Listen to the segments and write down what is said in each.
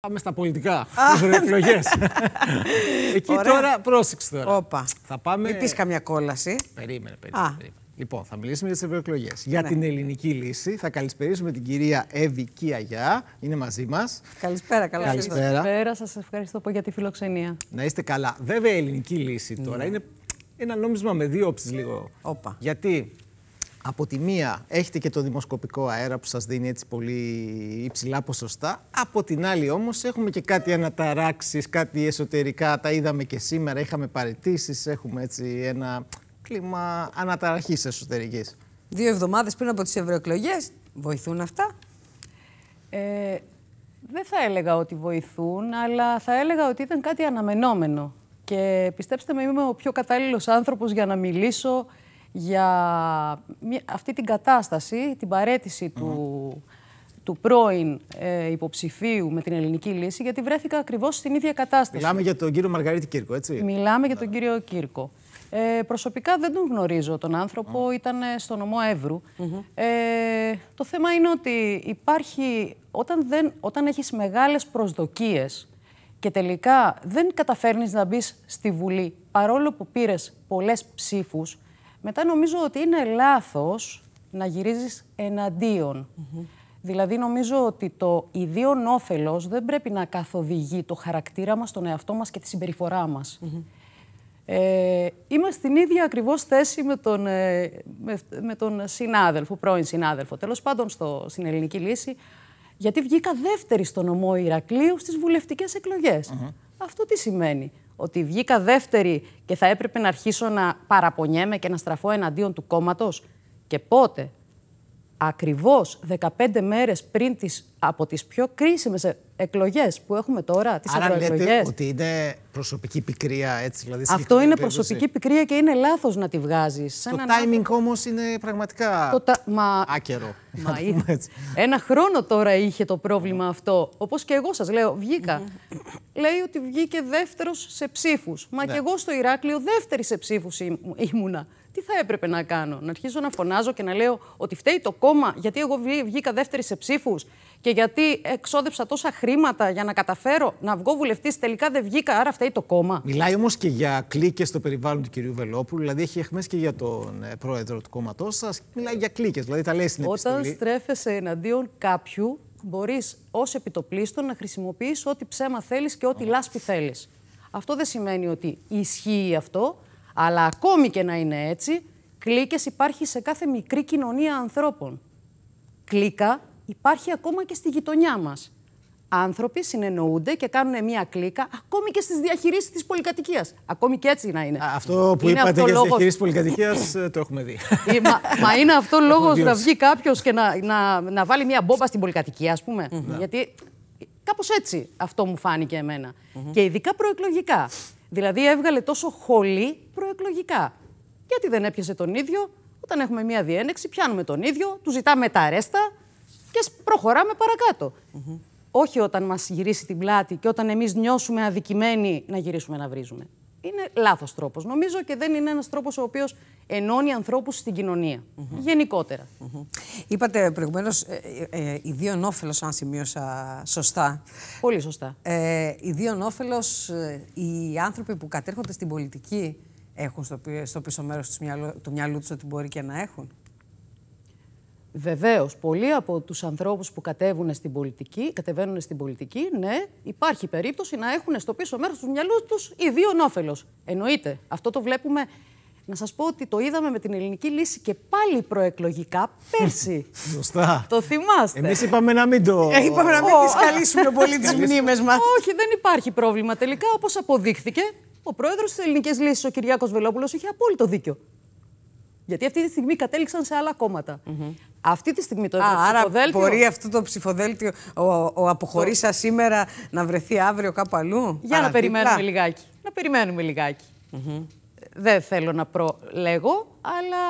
Πάμε στα πολιτικά, στις ευρωεκλογέ. Ναι. Εκεί τώρα, πρόσεξε τώρα. Όπα. Θα πάμε... Μην πεις καμιά κόλαση. Περίμενε, περίμενε. Λοιπόν, θα μιλήσουμε για τις ευρωεκλογές. Για ναι. την ελληνική λύση θα καλησπερίσουμε την κυρία Εύη Κιαγιά. Είναι μαζί μας. Καλησπέρα, καλώς Καλησπέρα. Καλησπέρα. Σας ευχαριστώ πολύ για τη φιλοξενία. Να είστε καλά. Βέβαια, η ελληνική λύση τώρα ναι. είναι ένα νόμισμα με δύο όψεις λίγο. Όπα. Γιατί από τη μία έχετε και το δημοσκοπικό αέρα που σας δίνει έτσι πολύ υψηλά ποσοστά, από την άλλη όμως έχουμε και κάτι αναταράξεις, κάτι εσωτερικά, τα είδαμε και σήμερα, είχαμε παρετήσεις, έχουμε έτσι ένα κλίμα αναταραχής εσωτερικής. Δύο εβδομάδες πριν από τις ευρωεκλογές, βοηθούν αυτά. Ε, δεν θα έλεγα ότι βοηθούν, αλλά θα έλεγα ότι ήταν κάτι αναμενόμενο. Και πιστέψτε με, είμαι ο πιο κατάλληλος άνθρωπος για να μιλήσω για αυτή την κατάσταση, την παρέτηση του, του πρώην ε, υποψηφίου με την ελληνική λύση, γιατί βρέθηκα ακριβώς στην ίδια κατάσταση. Μιλάμε για τον κύριο Μαργαρίτη Κύρκο, έτσι. Μιλάμε για ναι. τον κύριο Κύρκο. Ε, προσωπικά δεν τον γνωρίζω τον άνθρωπο, ήταν ε, στο νομό Εύρου. ε, το θέμα είναι ότι υπάρχει, όταν, δεν, όταν έχεις μεγάλες προσδοκίες και τελικά δεν καταφέρνεις να μπεις στη Βουλή, παρόλο που πήρες πολλές ψήφους, μετά νομίζω ότι είναι λάθος να γυρίζεις εναντίον. Δηλαδή νομίζω ότι το ιδίον όφελος δεν πρέπει να καθοδηγεί το χαρακτήρα μας, τον εαυτό μας και τη συμπεριφορά μας. Mm ε, είμαστε στην ίδια ακριβώς θέση με τον, ε, με, τον συνάδελφο, πρώην συνάδελφο, τέλος πάντων στο, στην ελληνική λύση, γιατί βγήκα δεύτερη στον νομό Ηρακλείου στις βουλευτικές εκλογές. Αυτό τι σημαίνει ότι βγήκα δεύτερη και θα έπρεπε να αρχίσω να παραπονιέμαι και να στραφώ εναντίον του κόμματος. Και πότε, ακριβώς 15 μέρες πριν τις, από τις πιο κρίσιμες ε, εκλογές που έχουμε τώρα, τις ευρωεκλογέ. Άρα λέτε ότι είναι προσωπική πικρία, έτσι. Δηλαδή, Αυτό είναι προσωπική πικρία και είναι λάθος να τη βγάζεις. Το timing όμως είναι πραγματικά το τα... Μα... άκερο. Μα... Ένα χρόνο τώρα είχε το πρόβλημα αυτό. Όπως και εγώ σας λέω, βγήκα. Ναι. Λέει ότι βγήκε δεύτερος σε ψήφους. Μα ναι. και εγώ στο Ηράκλειο δεύτερη σε ψήφους ήμουνα. Τι θα έπρεπε να κάνω, να αρχίσω να φωνάζω και να λέω ότι φταίει το κόμμα γιατί εγώ βγήκα δεύτερη σε ψήφους και γιατί εξόδεψα τόσα χρήματα για να καταφέρω να βγω βουλευτής. Τελικά δεν βγήκα, άρα φταίει το κόμμα. Μιλάει όμως και για κλίκες στο περιβάλλον του κυρίου Βελόπουλου. Δηλαδή έχει αιχμές και για τον ε, πρόεδρο του κόμματός σας. Μιλάει για κλίκες, δηλαδή τα λέει στην Όταν επιστολή. στρέφεσαι εναντίον κάποιου, μπορείς ως επιτοπλίστων να χρησιμοποιείς ό,τι ψέμα θέλεις και ό,τι λάσπη θέλεις. Αυτό δεν σημαίνει ότι ισχύει αυτό, αλλά ακόμη και να είναι έτσι, κλίκες υπάρχει σε κάθε μικρή κοινωνία ανθρώπων. Κλίκα υπάρχει ακόμα και στη γειτονιά μας. Άνθρωποι συνεννοούνται και κάνουν μια κλίκα ακόμη και στις διαχειρήσει της πολυκατοικίας. Ακόμη και έτσι να είναι. Αυτό που είναι είπατε για τι διαχειρήσει πολυκατοικίας ε, το έχουμε δει. Ε, μα, μα είναι αυτός λόγος να βγει κάποιος και να, να, να, βάλει μια μπόμπα στην πολυκατοικία, ας πούμε. Ναι. Γιατί κάπως έτσι αυτό μου φάνηκε εμένα. Και ειδικά προεκλογικά. Δηλαδή έβγαλε τόσο χολή προεκλογικά. Γιατί δεν έπιασε τον ίδιο. Όταν έχουμε μια διένεξη, πιάνουμε τον ίδιο, του ζητάμε τα αρέστα, και προχωράμε παρακάτω. Όχι όταν μας γυρίσει την πλάτη και όταν εμείς νιώσουμε αδικημένοι να γυρίσουμε να βρίζουμε. Είναι λάθος τρόπος νομίζω, και δεν είναι ένας τρόπος ο οποίος ενώνει ανθρώπους στην κοινωνία. Γενικότερα. Mm -hmm. Είπατε προηγουμένως, ε, ε, ε ιδίων όφελο, αν σημείωσα σωστά. Πολύ σωστά. Ε, ιδίων όφελο, ε, οι άνθρωποι που κατέρχονται στην πολιτική έχουν στο, στο πίσω μέρος του μυαλού, του μυαλού τους ότι μπορεί και να έχουν. Βεβαίως, πολλοί από τους ανθρώπους που κατέβουν στην πολιτική, κατεβαίνουν στην πολιτική, ναι, υπάρχει περίπτωση να έχουν στο πίσω μέρος τους μυαλούς τους ιδίων όφελο. Εννοείται. Αυτό το βλέπουμε. Να σας πω ότι το είδαμε με την ελληνική λύση και πάλι προεκλογικά πέρσι. Σωστά. το θυμάστε. Εμείς είπαμε να μην το. Ε, είπαμε να μην oh. δυσκαλίσουμε πολύ τις μνήμες μας. Όχι, δεν υπάρχει πρόβλημα τελικά. Όπως αποδείχθηκε, ο πρόεδρος της ελληνικής λύσης, ο Κυριάκος Βελόπουλος, είχε απόλυτο δίκιο. Γιατί αυτή τη στιγμή κατέληξαν σε άλλα κόμματα. Mm-hmm. Αυτή τη στιγμή το Α, Άρα μπορεί αυτό το ψηφοδέλτιο, ο, ο αποχωρήσα σήμερα, να βρεθεί αύριο κάπου αλλού. Για να περιμένουμε λιγάκι. Να περιμένουμε λιγάκι. Mm Δεν θέλω να προλέγω, αλλά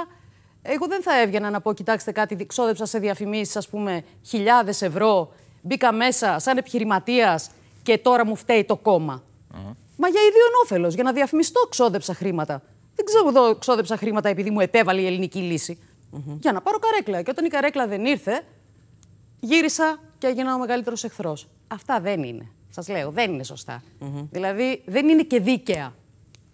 εγώ δεν θα έβγαινα να πω, κοιτάξτε κάτι, ξόδεψα σε διαφημίσεις, ας πούμε, χιλιάδες ευρώ, μπήκα μέσα σαν επιχειρηματίας και τώρα μου φταίει το κόμμα. Mm Μα για ιδίων όφελος, για να διαφημιστώ ξόδεψα χρήματα. Δεν ξέρω εγώ ξόδεψα χρήματα επειδή μου επέβαλε η ελληνική λύση. Για να πάρω καρέκλα. Και όταν η καρέκλα δεν ήρθε, γύρισα και έγινα ο μεγαλύτερος εχθρός. Αυτά δεν είναι. Σας λέω, δεν είναι σωστά. Δηλαδή, δεν είναι και δίκαια.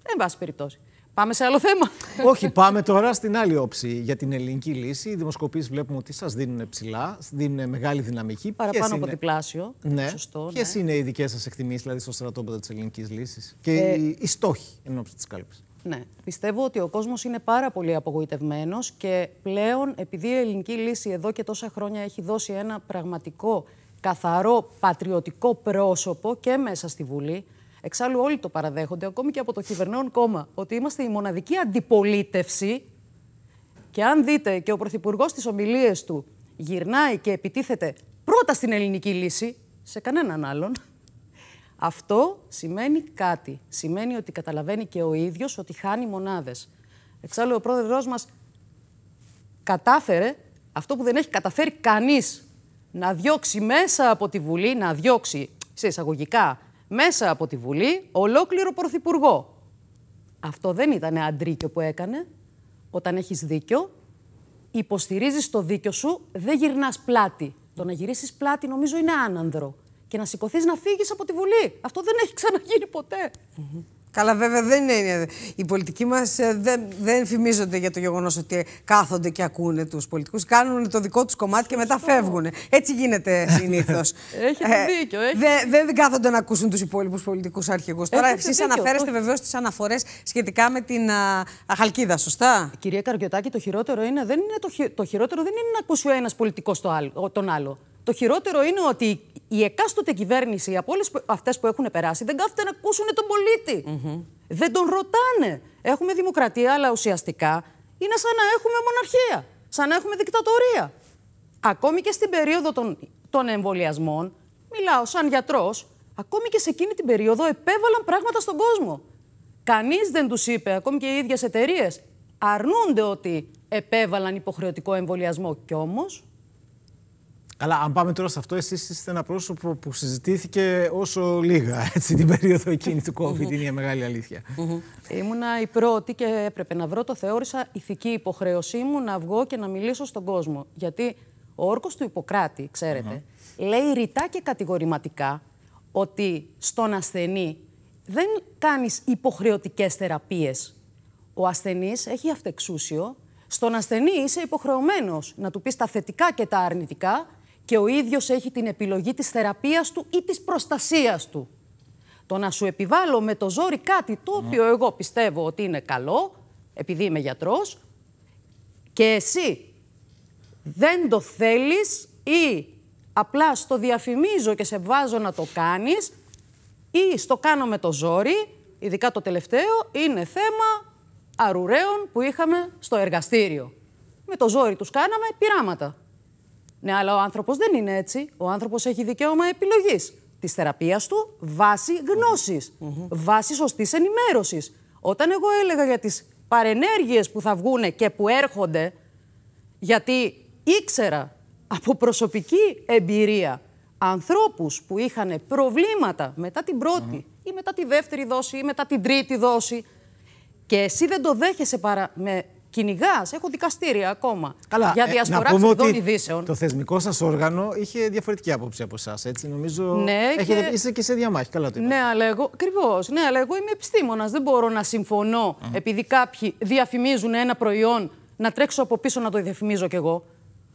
Εν πάση περιπτώσει. Πάμε σε άλλο θέμα. Όχι, πάμε τώρα στην άλλη όψη. Για την ελληνική λύση, οι δημοσκοπήσει βλέπουμε ότι σας δίνουν ψηλά, δίνουν μεγάλη δυναμική. Παραπάνω από διπλάσιο. Ναι. Σωστό. Ναι. Ποιες είναι οι δικές σας εκτιμήσεις δηλαδή, στο στρατόπεδο της ελληνικής λύσης και ε... οι στόχοι εν ώψη της κάλυψης. Ναι. Πιστεύω ότι ο κόσμος είναι πάρα πολύ απογοητευμένος και πλέον επειδή η ελληνική λύση εδώ και τόσα χρόνια έχει δώσει ένα πραγματικό καθαρό πατριωτικό πρόσωπο και μέσα στη Βουλή, εξάλλου όλοι το παραδέχονται, ακόμη και από το κυβερνών κόμμα, ότι είμαστε η μοναδική αντιπολίτευση και αν δείτε και ο Πρωθυπουργός στις ομιλίες του γυρνάει και επιτίθεται πρώτα στην ελληνική λύση, σε κανέναν άλλον, αυτό σημαίνει κάτι. Σημαίνει ότι καταλαβαίνει και ο ίδιος ότι χάνει μονάδες. Εξάλλου ο πρόεδρος μας κατάφερε αυτό που δεν έχει καταφέρει κανείς να διώξει μέσα από τη Βουλή, να διώξει σε εισαγωγικά μέσα από τη Βουλή ολόκληρο πρωθυπουργό. Αυτό δεν ήταν αντρίκιο που έκανε. Όταν έχεις δίκιο, υποστηρίζεις το δίκιο σου, δεν γυρνάς πλάτη. Το να γυρίσεις πλάτη νομίζω είναι άνανδρο και να σηκωθείς να φύγεις από τη Βουλή. Αυτό δεν έχει ξαναγίνει ποτέ. Καλά, βέβαια δεν είναι. Οι πολιτικοί μας ε, δεν, δεν φημίζονται για το γεγονός ότι κάθονται και ακούνε τους πολιτικούς. Κάνουν το δικό τους κομμάτι και μετά φεύγουν. Έτσι γίνεται συνήθως. Έχετε ε, δίκιο. Έχετε... Δεν, δεν κάθονται να ακούσουν τους υπόλοιπους πολιτικούς αρχηγούς. Τώρα, εσεί αναφέρεστε βεβαίω τι αναφορές σχετικά με την α, Αχαλκίδα, σωστά. Κυρία Καρδιωτάκη, το χειρότερο, είναι, δεν είναι το, το χειρότερο δεν είναι να ακούσει ο ένας πολιτικός το τον άλλο. Το χειρότερο είναι ότι η εκάστοτε κυβέρνηση από όλε αυτές που έχουν περάσει δεν κάθεται να ακούσουν τον πολίτη. Mm-hmm. Δεν τον ρωτάνε. Έχουμε δημοκρατία, αλλά ουσιαστικά είναι σαν να έχουμε μοναρχία, σαν να έχουμε δικτατορία. Ακόμη και στην περίοδο των, των εμβολιασμών, μιλάω σαν γιατρός, ακόμη και σε εκείνη την περίοδο επέβαλαν πράγματα στον κόσμο. Κανείς δεν τους είπε, ακόμη και οι ίδιες εταιρείες αρνούνται ότι επέβαλαν υποχρεωτικό εμβολιασμό. Κι όμως αλλά αν πάμε τώρα σε αυτό, εσείς είστε ένα πρόσωπο που συζητήθηκε όσο λίγα έτσι, την περίοδο εκείνη του COVID, είναι η μεγάλη αλήθεια. Ήμουνα η πρώτη και έπρεπε να βρω, το θεώρησα ηθική υποχρέωσή μου να βγω και να μιλήσω στον κόσμο. Γιατί ο όρκος του Ιπποκράτη, ξέρετε, λέει ρητά και κατηγορηματικά ότι στον ασθενή δεν κάνεις υποχρεωτικές θεραπείες. Ο ασθενής έχει αυτεξούσιο. Στον ασθενή είσαι υποχρεωμένος. να του πεις τα θετικά και τα αρνητικά και ο ίδιος έχει την επιλογή της θεραπείας του ή της προστασίας του. Το να σου επιβάλλω με το ζόρι κάτι το οποίο ναι. εγώ πιστεύω ότι είναι καλό, επειδή είμαι γιατρός, και εσύ δεν το θέλεις ή απλά στο διαφημίζω και σε βάζω να το κάνεις ή στο κάνω με το ζόρι, ειδικά το τελευταίο, είναι θέμα αρουραίων που είχαμε στο εργαστήριο. Με το ζόρι τους κάναμε πειράματα. Ναι, αλλά ο άνθρωπος δεν είναι έτσι. Ο άνθρωπος έχει δικαίωμα επιλογής της θεραπείας του βάσει γνώση, mm -hmm. βάσει σωστής ενημέρωσης. Όταν εγώ έλεγα για τις παρενέργειες που θα βγούνε και που έρχονται, γιατί ήξερα από προσωπική εμπειρία ανθρώπους που είχαν προβλήματα μετά την πρώτη ή μετά τη δεύτερη δόση ή μετά την τρίτη δόση και εσύ δεν το δέχεσαι παρα... με κυνηγάς. Έχω δικαστήρια ακόμα. Καλά, για ε, διασπορά ε, ψευδών ειδήσεων. Το θεσμικό σας όργανο είχε διαφορετική άποψη από εσάς. Έτσι, νομίζω. Ναι, έχετε, και... Είστε και σε διαμάχη. Καλά, το ναι, αλλά εγώ, ναι, αλλά εγώ είμαι επιστήμονας. Δεν μπορώ να συμφωνώ mm. επειδή κάποιοι διαφημίζουν ένα προϊόν να τρέξω από πίσω να το διαφημίζω κι εγώ.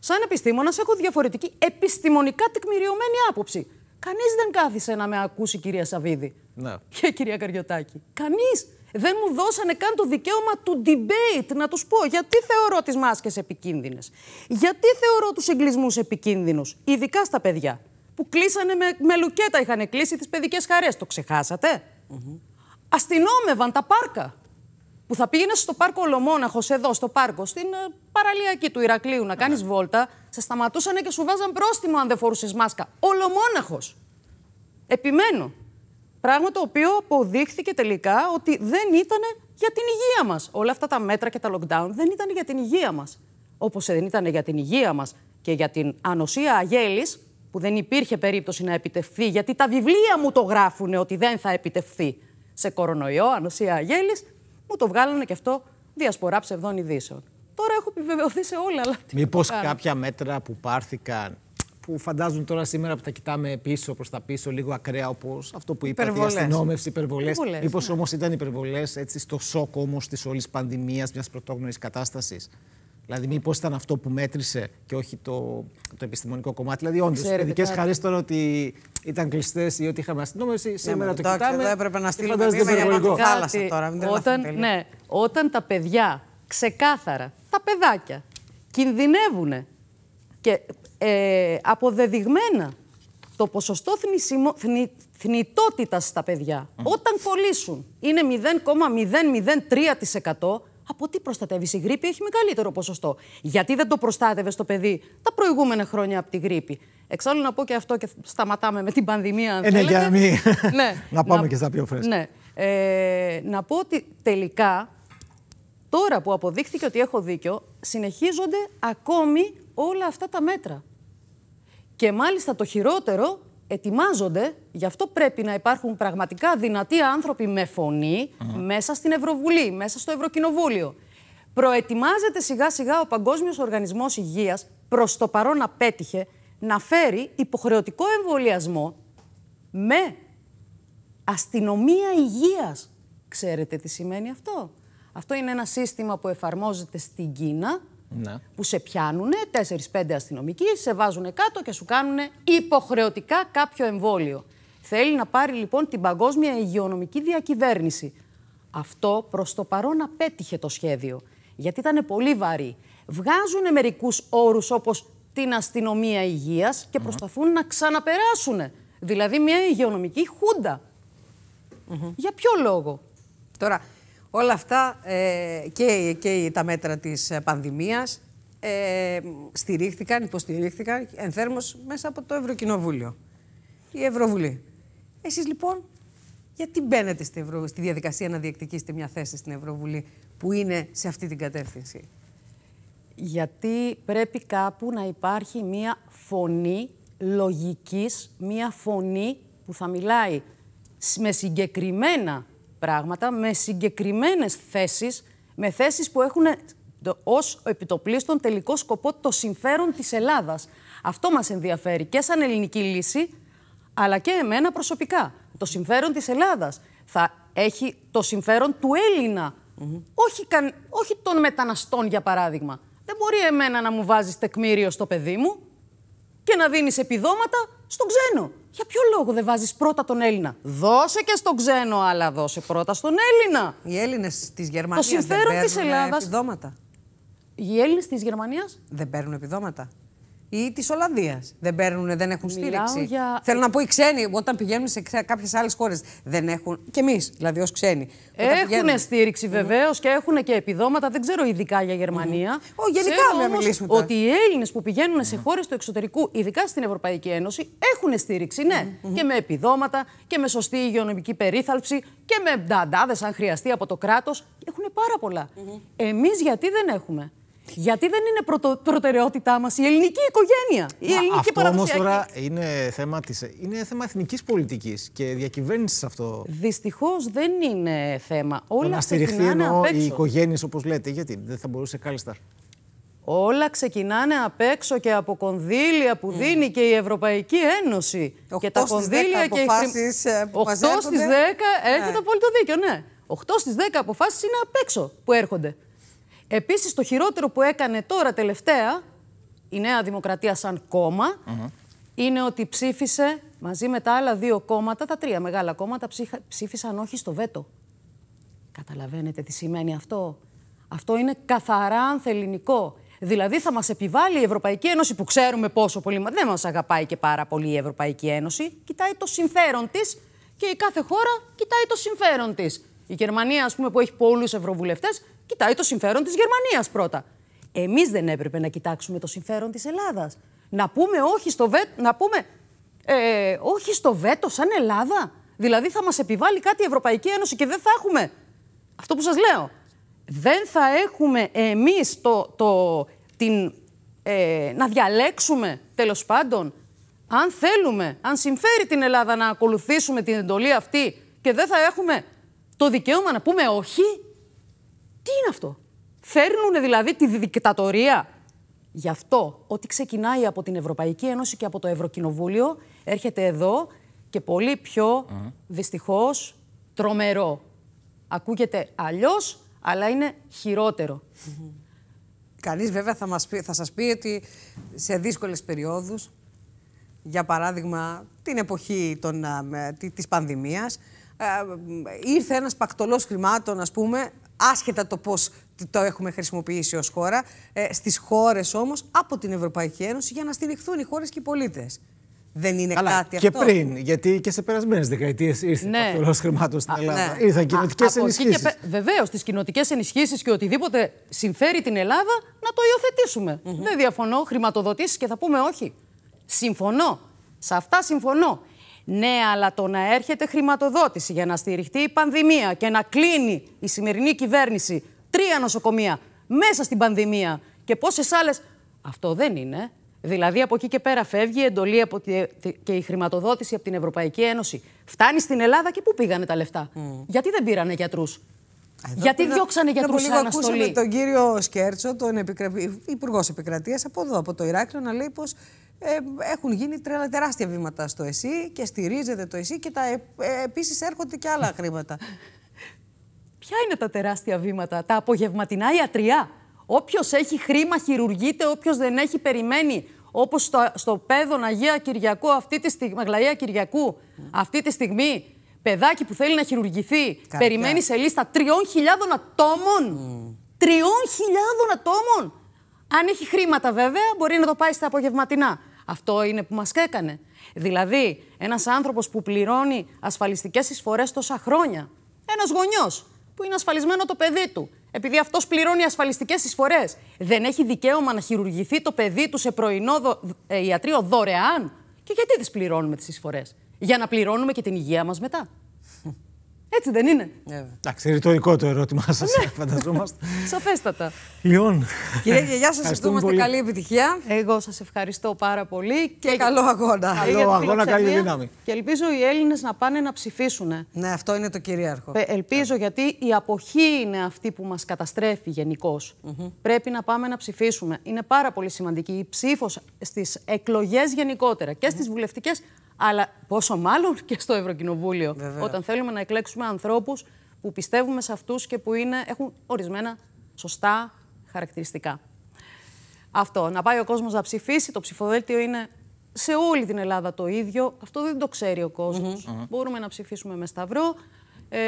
Σαν επιστήμονας, έχω διαφορετική επιστημονικά τεκμηριωμένη άποψη. Κανείς δεν κάθισε να με ακούσει, κυρία Σαβίδη. Ναι. Και κυρία Καριωτάκη. Κανείς. Δεν μου δώσανε καν το δικαίωμα του debate να τους πω γιατί θεωρώ τις μάσκες επικίνδυνες. Γιατί θεωρώ τους εγκλισμούς επικίνδυνους, ειδικά στα παιδιά. Που κλείσανε με, με λουκέτα, είχαν κλείσει τις παιδικές χαρές. Το ξεχάσατε. Mm Αστυνόμευαν τα πάρκα που θα πήγαινε στο πάρκο Ολομόναχος, εδώ στο πάρκο, στην ε, παραλιακή του Ηρακλείου, να κάνεις ναι. βόλτα, σε σταματούσαν και σου βάζαν πρόστιμο αν δεν φορούσες μάσκα. Ολομόναχος. Επιμένω. Πράγμα το οποίο αποδείχθηκε τελικά ότι δεν ήταν για την υγεία μας. Όλα αυτά τα μέτρα και τα lockdown δεν ήταν για την υγεία μας. Όπως δεν ήταν για την υγεία μας και για την ανοσία αγέλης, που δεν υπήρχε περίπτωση να επιτευχθεί, γιατί τα βιβλία μου το γράφουν ότι δεν θα επιτευχθεί σε κορονοϊό, ανοσία αγέλης, μου το βγάλανε και αυτό διασπορά ψευδών ειδήσεων. Τώρα έχω επιβεβαιωθεί σε όλα. Αλλά Μήπω κάποια μέτρα που πάρθηκαν που φαντάζουν τώρα σήμερα που τα κοιτάμε πίσω προς τα πίσω, λίγο ακραία όπως αυτό που είπατε, η αστυνόμευση, υπερβολές. Μήπως ναι. όμως ήταν υπερβολές στο σοκ όμως της όλης πανδημίας, μιας πρωτόγνωρης κατάστασης. Δηλαδή, μήπως ήταν αυτό που μέτρησε και όχι το, το επιστημονικό κομμάτι. Δηλαδή, όντως, οι ειδικέ χαρέ ότι ήταν κλειστές ή ότι είχαμε αστυνόμευση. Ναι, σήμερα το κοιτάμε. Εδώ έπρεπε να στείλουμε μήνυμα για να τώρα. όταν, ναι, όταν τα παιδιά ξεκάθαρα, τα παιδάκια, κινδυνεύουν και ε, αποδεδειγμένα το ποσοστό θνησιμο, θνη, θνητότητας στα παιδιά όταν κολλήσουν είναι 0,003% από τι προστατεύεις. Η γρήπη έχει μεγαλύτερο ποσοστό. Γιατί δεν το προστάτευες το παιδί τα προηγούμενα χρόνια από τη γρήπη. Εξάλλου να πω και αυτό και σταματάμε με την πανδημία. Αν ε, ναι, για να ναι. να πάμε και στα πιο φρέσκα. Ναι. Ε, να πω ότι τελικά, τώρα που αποδείχθηκε ότι έχω δίκιο, συνεχίζονται ακόμη όλα αυτά τα μέτρα. Και μάλιστα το χειρότερο ετοιμάζονται, γι' αυτό πρέπει να υπάρχουν πραγματικά δυνατοί άνθρωποι με φωνή μέσα στην Ευρωβουλή, μέσα στο Ευρωκοινοβούλιο. Προετοιμάζεται σιγά σιγά ο Παγκόσμιος Οργανισμός Υγείας, προς το παρόν πέτυχε να φέρει υποχρεωτικό εμβολιασμό με αστυνομία υγείας. Ξέρετε τι σημαίνει αυτό. Αυτό είναι ένα σύστημα που εφαρμόζεται στην Κίνα ναι. Που σε πιάνουν 4-5 αστυνομικοί, σε βάζουν κάτω και σου κάνουν υποχρεωτικά κάποιο εμβόλιο. Θέλει να πάρει λοιπόν την παγκόσμια υγειονομική διακυβέρνηση. Αυτό προς το παρόν απέτυχε το σχέδιο. Γιατί ήταν πολύ βαρύ. Βγάζουν μερικούς όρους όπως την αστυνομία υγείας και προσπαθούν να ξαναπεράσουν. Δηλαδή μια υγειονομική χούντα. Για ποιο λόγο. Τώρα, Όλα αυτά ε, και, και τα μέτρα της ε, πανδημίας ε, στηρίχθηκαν, υποστηρίχθηκαν ενθέρμως μέσα από το Ευρωκοινοβούλιο. Η Ευρωβουλή. Εσείς λοιπόν γιατί μπαίνετε στη, Ευρω... διαδικασία να διεκδικήσετε μια θέση στην Ευρωβουλή που είναι σε αυτή την κατεύθυνση. Γιατί πρέπει κάπου να υπάρχει μια φωνή λογικής, μια φωνή που θα μιλάει με συγκεκριμένα πράγματα με συγκεκριμένες θέσεις, με θέσεις που έχουν ως επιτοπλίστων τελικό σκοπό το συμφέρον της Ελλάδας. Αυτό μας ενδιαφέρει και σαν ελληνική λύση, αλλά και εμένα προσωπικά. Το συμφέρον της Ελλάδας θα έχει το συμφέρον του Έλληνα, όχι, καν, όχι των μεταναστών για παράδειγμα. Δεν μπορεί εμένα να μου βάζεις τεκμήριο στο παιδί μου και να δίνεις επιδόματα στον ξένο. Για ποιο λόγο δεν βάζεις πρώτα τον Έλληνα. Δώσε και στον ξένο, αλλά δώσε πρώτα στον Έλληνα. Οι Έλληνες της Γερμανίας δεν παίρνουν επιδόματα. Οι Έλληνες της Γερμανίας δεν παίρνουν επιδόματα ή της Ολλανδίας. Δεν παίρνουν, δεν έχουν στήριξη. Για... Θέλω να πω, οι ξένοι όταν πηγαίνουν σε κάποιες άλλες χώρες δεν έχουν. και εμείς, δηλαδή ως ξένοι. Έχουν πηγαίνουν... στήριξη ναι. βεβαίως και έχουν και επιδόματα. Δεν ξέρω ειδικά για Γερμανία. Mm. γενικά να μιλήσουμε. Ότι οι Έλληνες που πηγαίνουν σε χώρες του εξωτερικού, ειδικά στην Ευρωπαϊκή Ένωση, έχουν στήριξη, ναι. Και με επιδόματα και με σωστή υγειονομική περίθαλψη και με νταντάδες, αν χρειαστεί, από το κράτος. Έχουν πάρα πολλά. Εμείς γιατί δεν έχουμε. Γιατί δεν είναι πρωτο, προτεραιότητά μας η ελληνική οικογένεια, η ελληνική Αυτό όμως τώρα είναι θέμα, της, είναι θέμα εθνικής πολιτικής και διακυβέρνησης αυτό. Δυστυχώς δεν είναι θέμα. Όλα να στηριχθεί ενώ οι οικογένειες, όπως λέτε, γιατί δεν θα μπορούσε κάλλιστα. Όλα ξεκινάνε απ' έξω και από κονδύλια που mm. δίνει και η Ευρωπαϊκή Ένωση. και τα κονδύλια και αποφάσεις οι χρη... 8 στι 10 έρχεται ναι. το δίκιο, ναι. 8 στι 10 αποφάσεις είναι απ' έξω που έρχονται. Επίσης το χειρότερο που έκανε τώρα τελευταία η Νέα Δημοκρατία σαν κόμμα είναι ότι ψήφισε μαζί με τα άλλα δύο κόμματα, τα τρία μεγάλα κόμματα ψήφισαν όχι στο βέτο. Καταλαβαίνετε τι σημαίνει αυτό. Αυτό είναι καθαρά ανθεληνικό. Δηλαδή θα μας επιβάλλει η Ευρωπαϊκή Ένωση που ξέρουμε πόσο πολύ, δεν μας αγαπάει και πάρα πολύ η Ευρωπαϊκή Ένωση, κοιτάει το συμφέρον της και η κάθε χώρα κοιτάει το συμφέρον της. Η Γερμανία, ας πούμε, που έχει πολλούς ευρωβουλευτές, κοιτάει το συμφέρον της Γερμανίας πρώτα. Εμείς δεν έπρεπε να κοιτάξουμε το συμφέρον της Ελλάδας. Να πούμε όχι στο βέτο, να πούμε, ε, όχι στο βέτο σαν Ελλάδα. Δηλαδή θα μας επιβάλλει κάτι η Ευρωπαϊκή Ένωση και δεν θα έχουμε. Αυτό που σας λέω. Δεν θα έχουμε εμείς το, το, την, ε, να διαλέξουμε τέλος πάντων αν θέλουμε, αν συμφέρει την Ελλάδα να ακολουθήσουμε την εντολή αυτή και δεν θα έχουμε το δικαίωμα να πούμε όχι. Τι είναι αυτό. Φέρνουν δηλαδή τη δικτατορία. Γι' αυτό ότι ξεκινάει από την Ευρωπαϊκή Ένωση και από το Ευρωκοινοβούλιο έρχεται εδώ και πολύ πιο δυστυχώς τρομερό. Ακούγεται αλλιώς, αλλά είναι χειρότερο. Κανείς βέβαια θα, μας πει, θα σας πει ότι σε δύσκολες περιόδους, για παράδειγμα την εποχή των, της πανδημίας, ήρθε ένας πακτολός χρημάτων, ας πούμε, άσχετα το πώς το έχουμε χρησιμοποιήσει ως χώρα, ε, στις χώρες όμως από την Ευρωπαϊκή Ένωση για να στηριχθούν οι χώρες και οι πολίτες. Δεν είναι κάτι και αυτό. Και πριν, γιατί και σε περασμένες δεκαετίες ήρθε ναι. χρημάτων στην Ελλάδα. ναι. Ήρθαν κοινοτικέ ενισχύσει. Και... Βεβαίως, τις κοινοτικές ενισχύσεις και οτιδήποτε συμφέρει την Ελλάδα να το υιοθετήσουμε. Δεν διαφωνώ. Χρηματοδοτήσεις και θα πούμε όχι. Συμφωνώ. Σε αυτά συμφωνώ. Ναι, αλλά το να έρχεται χρηματοδότηση για να στηριχτεί η πανδημία και να κλείνει η σημερινή κυβέρνηση τρία νοσοκομεία μέσα στην πανδημία και πόσες άλλες. Αυτό δεν είναι. Δηλαδή από εκεί και πέρα φεύγει η εντολή από τη... και η χρηματοδότηση από την Ευρωπαϊκή Ένωση. Φτάνει στην Ελλάδα και πού πήγανε τα λεφτά. Γιατί δεν πήρανε γιατρούς. Εδώ Γιατί πέρα... διώξανε γιατρού σε αναστολή. Ακούσαμε τον κύριο Σκέρτσο, τον επικρα... υπουργός επικρατείας από εδώ, από το Ηράκλειο, να λέει πως ε, έχουν γίνει τρελα, τεράστια βήματα στο ΕΣΥ και στηρίζεται το ΕΣΥ και τα, ε, ε επίσης έρχονται και άλλα χρήματα. Ποια είναι τα τεράστια βήματα, τα απογευματινά ιατριά. Όποιος έχει χρήμα χειρουργείται, όποιος δεν έχει περιμένει. Όπως στο, στο παιδόν Αγία Κυριακού, αυτή τη στιγμή, Αγλαία Κυριακού, αυτή τη στιγμή, παιδάκι που θέλει να χειρουργηθεί, περιμένει σε λίστα 3.000 ατόμων. Mm. 3.000 ατόμων! Αν έχει χρήματα βέβαια, μπορεί να το πάει στα απογευματινά. Αυτό είναι που μας έκανε. Δηλαδή, ένας άνθρωπος που πληρώνει ασφαλιστικές εισφορές τόσα χρόνια, ένας γονιός που είναι ασφαλισμένο το παιδί του, επειδή αυτός πληρώνει ασφαλιστικές εισφορές, δεν έχει δικαίωμα να χειρουργηθεί το παιδί του σε πρωινό δο... Ε, ιατρείο δωρεάν. Και γιατί δεν πληρώνουμε τις εισφορές, Για να πληρώνουμε και την υγεία μας μετά. Έτσι δεν είναι. Ναι, Εντάξει, ρητορικό το ερώτημά σας, ναι. φανταζόμαστε. Σαφέστατα. Λοιπόν. Κύριε γεια σας ευχαριστούμε καλή επιτυχία. Εγώ σας ευχαριστώ πάρα πολύ. Και, και καλό αγώνα. Καλό αγώνα, καλή δύναμη. Και ελπίζω οι Έλληνες να πάνε να ψηφίσουν. Ναι, αυτό είναι το κυρίαρχο. Ε, ελπίζω γιατί η αποχή είναι αυτή που μας καταστρέφει γενικώς. Πρέπει να πάμε να ψηφίσουμε. Είναι πάρα πολύ σημαντική η ψήφος στις εκλογές γενικότερα και στις βουλευτικές, αλλά πόσο μάλλον και στο Ευρωκοινοβούλιο, όταν θέλουμε να εκλέξουμε ανθρώπους που πιστεύουμε σε αυτούς και που είναι, έχουν ορισμένα σωστά χαρακτηριστικά. Αυτό, να πάει ο κόσμος να ψηφίσει, το ψηφοδέλτιο είναι σε όλη την Ελλάδα το ίδιο. Αυτό δεν το ξέρει ο κόσμος. Μπορούμε να ψηφίσουμε με σταυρό, ε,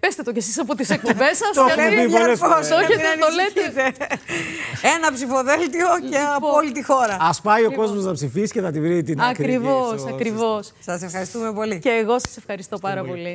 πέστε το κι εσείς από τις εκπομπές σας. το πει πολλές φορές. Το λέτε. Ένα ψηφοδέλτιο και λοιπόν, από όλη τη χώρα. Ας πάει ο λοιπόν. κόσμος να ψηφίσει και να τη βρει την ακρίβεια Ακριβώς, ακριβώς. Σας ευχαριστούμε πολύ. Και εγώ σας ευχαριστώ πάρα πολύ.